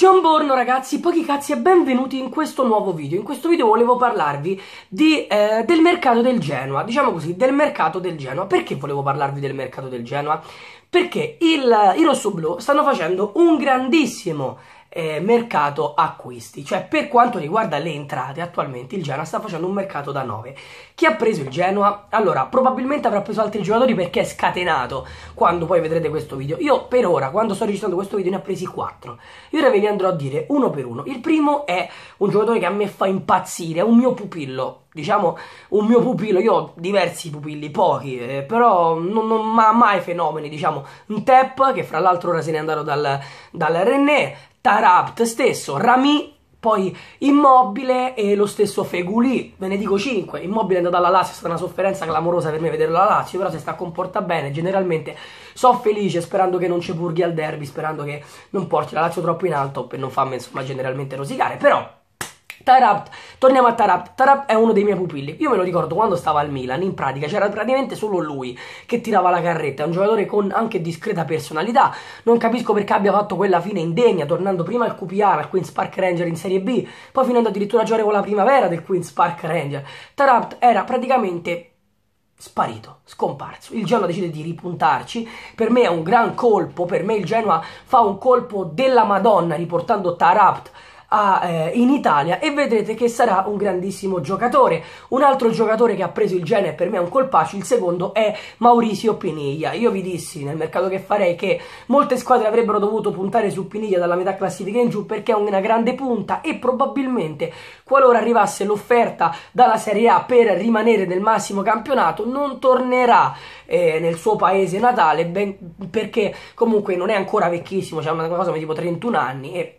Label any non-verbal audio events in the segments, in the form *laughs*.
Ciao Buongiorno ragazzi, pochi cazzi e benvenuti in questo nuovo video. In questo video volevo parlarvi di, eh, del mercato del Genoa, diciamo così, del mercato del Genoa. Perché volevo parlarvi del mercato del Genoa? Perché il, i rossoblù stanno facendo un grandissimo eh, mercato acquisti, cioè per quanto riguarda le entrate attualmente il Genoa sta facendo un mercato da 9. Chi ha preso il Genoa? Allora, probabilmente avrà preso altri giocatori perché è scatenato quando poi vedrete questo video. Io per ora, quando sto registrando questo video, ne ho presi 4. Io ora ve li andrò a dire uno per uno. Il primo è un giocatore che a me fa impazzire, è un mio pupillo, diciamo un mio pupillo, io ho diversi pupilli, pochi, eh, però non, non ha mai fenomeni, diciamo un tap che fra l'altro ora se ne è andato dal, dal René, Tarabt stesso, Rami, poi Immobile e lo stesso Feguli, ve ne dico 5, Immobile è andato alla Lazio, è stata una sofferenza clamorosa per me vederlo alla Lazio, però si sta comporta bene, generalmente so felice sperando che non ci purghi al derby, sperando che non porti la Lazio troppo in alto per non farmi insomma generalmente rosicare, però Tarap, torniamo a Tarap, Tarap è uno dei miei pupilli, io me lo ricordo quando stava al Milan, in pratica c'era praticamente solo lui che tirava la carretta, è un giocatore con anche discreta personalità, non capisco perché abbia fatto quella fine indegna, tornando prima al QPR, al Queen's Park Ranger in Serie B, poi finendo addirittura a giocare con la primavera del Queen's Park Ranger, Tarap era praticamente sparito, scomparso. Il Genoa decide di ripuntarci, per me è un gran colpo, per me il Genoa fa un colpo della Madonna riportando Tarapt a, eh, in Italia e vedrete che sarà un grandissimo giocatore. Un altro giocatore che ha preso il gene e per me è un colpaccio, il secondo è Maurizio Piniglia. Io vi dissi nel mercato che farei che molte squadre avrebbero dovuto puntare su Piniglia dalla metà classifica in giù perché è una grande punta e probabilmente qualora arrivasse l'offerta dalla Serie A per rimanere nel massimo campionato non tornerà eh, nel suo paese natale ben, perché comunque non è ancora vecchissimo, c'è cioè una cosa tipo 31 anni e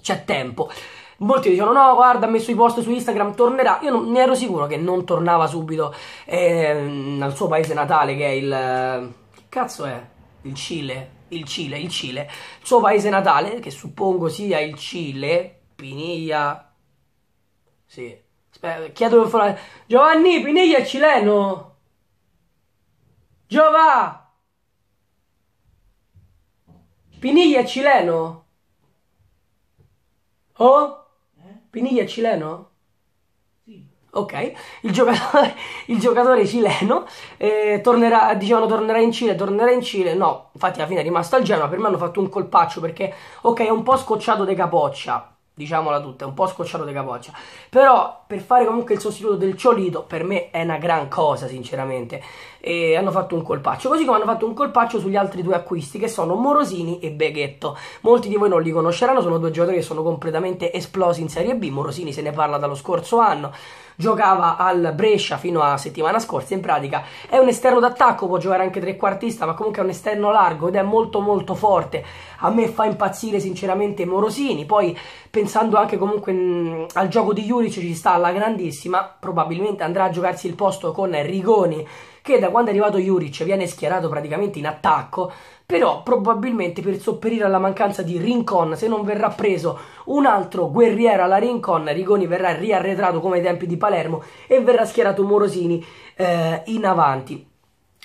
c'è tempo. Molti dicono: No, guarda, ha messo i post su Instagram, tornerà. Io non, ne ero sicuro che non tornava subito eh, al suo paese natale, che è il. Che cazzo è? Il Cile. Il Cile, il Cile. Il suo paese natale, che suppongo sia il Cile, Piniglia. Sì. Aspetta, chiedo informazioni. Giovanni, Piniglia è cileno. Giova. Piniglia è cileno. Oh? Piniglia è cileno? Sì. Ok, il giocatore, *laughs* il giocatore cileno eh, tornerà, dicevano tornerà in Cile, tornerà in Cile, no, infatti alla fine è rimasto al Genoa, per me hanno fatto un colpaccio perché, ok, è un po' scocciato de capoccia, diciamola tutta, è un po' scocciato de capoccia, però per fare comunque il sostituto del Ciolito per me è una gran cosa sinceramente e hanno fatto un colpaccio così come hanno fatto un colpaccio sugli altri due acquisti che sono Morosini e Beghetto molti di voi non li conosceranno sono due giocatori che sono completamente esplosi in Serie B Morosini se ne parla dallo scorso anno giocava al Brescia fino a settimana scorsa in pratica è un esterno d'attacco può giocare anche trequartista ma comunque è un esterno largo ed è molto molto forte a me fa impazzire sinceramente Morosini poi pensando anche comunque mh, al gioco di Juric ci sta alla grandissima, probabilmente andrà a giocarsi il posto con Rigoni che da quando è arrivato Juric viene schierato praticamente in attacco, però probabilmente per sopperire alla mancanza di Rincon, se non verrà preso un altro guerriero alla Rincon, Rigoni verrà riarretrato come ai tempi di Palermo e verrà schierato Morosini eh, in avanti.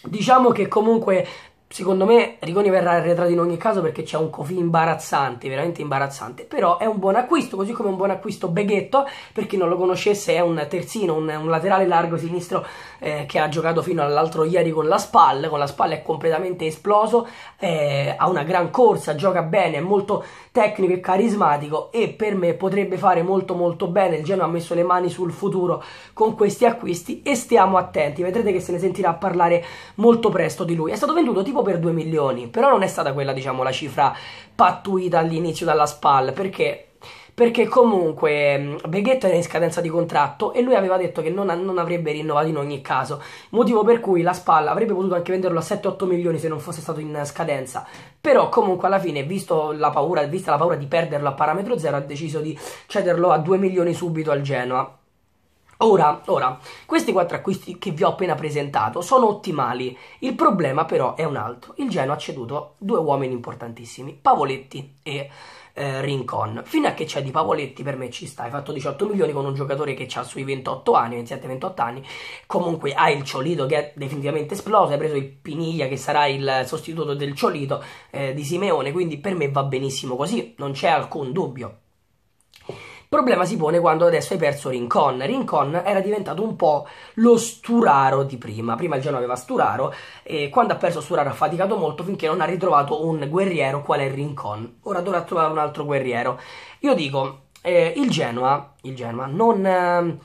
Diciamo che comunque Secondo me Rigoni verrà arretrato in ogni caso perché c'è un Kofi imbarazzante, veramente imbarazzante, però è un buon acquisto, così come un buon acquisto Beghetto, per chi non lo conoscesse è un terzino, un, un laterale largo sinistro eh, che ha giocato fino all'altro ieri con la SPAL, con la SPAL è completamente esploso, eh, ha una gran corsa, gioca bene, è molto tecnico e carismatico e per me potrebbe fare molto molto bene, il Genoa ha messo le mani sul futuro con questi acquisti e stiamo attenti, vedrete che se ne sentirà parlare molto presto di lui. È stato venduto tipo tipo per 2 milioni, però non è stata quella, diciamo, la cifra pattuita all'inizio dalla SPAL, perché perché comunque Beghetto mm, era in scadenza di contratto e lui aveva detto che non, non, avrebbe rinnovato in ogni caso, motivo per cui la Spalla avrebbe potuto anche venderlo a 7-8 milioni se non fosse stato in scadenza, però comunque alla fine, la paura, vista la paura di perderlo a parametro zero, ha deciso di cederlo a 2 milioni subito al Genoa Ora, ora, questi quattro acquisti che vi ho appena presentato sono ottimali, il problema però è un altro, il Genoa ha ceduto due uomini importantissimi, Pavoletti e eh, Rincon, fino a che c'è di Pavoletti per me ci sta, hai fatto 18 milioni con un giocatore che ha sui 28 anni, 27-28 anni, comunque hai il Ciolito che è definitivamente esploso, hai preso il Piniglia che sarà il sostituto del Ciolito eh, di Simeone, quindi per me va benissimo così, non c'è alcun dubbio. Problema si pone quando adesso hai perso Rincon. Rincon era diventato un po' lo Sturaro di prima. Prima il Genoa aveva Sturaro e quando ha perso Sturaro ha faticato molto finché non ha ritrovato un guerriero qual è Rincon. Ora dovrà trovare un altro guerriero. Io dico, eh, il, Genoa, il Genoa non... Eh,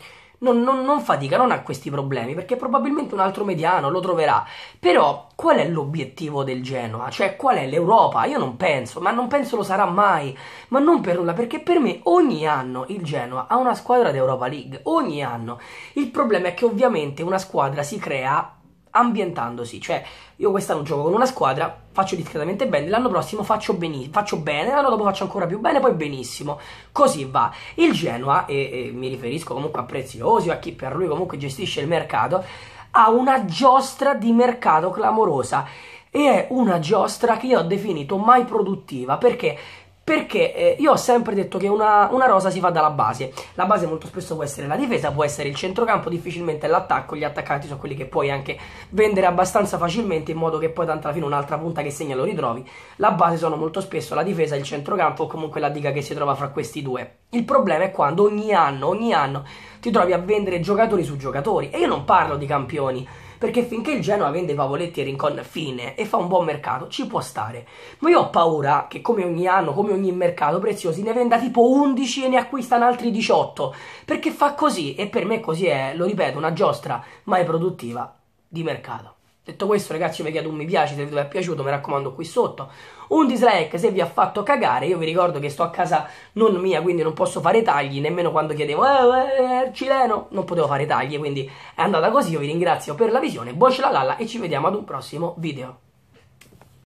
non, non, non fatica, non ha questi problemi, perché probabilmente un altro mediano lo troverà. Però qual è l'obiettivo del Genoa? Cioè qual è l'Europa? Io non penso, ma non penso lo sarà mai, ma non per nulla, perché per me ogni anno il Genoa ha una squadra d'Europa League, ogni anno. Il problema è che ovviamente una squadra si crea ambientandosi, cioè io quest'anno gioco con una squadra, faccio discretamente bene, l'anno prossimo faccio, beni- faccio bene, l'anno dopo faccio ancora più bene, poi benissimo, così va. Il Genoa, e, e mi riferisco comunque a Prezioso, a chi per lui comunque gestisce il mercato, ha una giostra di mercato clamorosa e è una giostra che io ho definito mai produttiva perché perché eh, io ho sempre detto che una, una, rosa si fa dalla base. La base molto spesso può essere la difesa, può essere il centrocampo, difficilmente l'attacco. Gli attaccanti sono quelli che puoi anche vendere abbastanza facilmente in modo che poi tanto alla fine un'altra punta che segna lo ritrovi. La base sono molto spesso la difesa, il centrocampo o comunque la diga che si trova fra questi due. Il problema è quando ogni anno, ogni anno ti trovi a vendere giocatori su giocatori. E io non parlo di campioni perché finché il Genoa vende Pavoletti e Rincon fine e fa un buon mercato, ci può stare. Ma io ho paura che come ogni anno, come ogni mercato, Preziosi ne venda tipo 11 e ne acquistano altri 18, perché fa così e per me così è, lo ripeto, una giostra mai produttiva di mercato. Detto questo, ragazzi, io vi chiedo un mi piace se vi è piaciuto, mi raccomando, qui sotto. Un dislike se vi ha fatto cagare. Io vi ricordo che sto a casa non mia, quindi non posso fare tagli, nemmeno quando chiedevo eh, eh, eh cileno, non potevo fare tagli, quindi è andata così. Io vi ringrazio per la visione, buon la lalla e ci vediamo ad un prossimo video.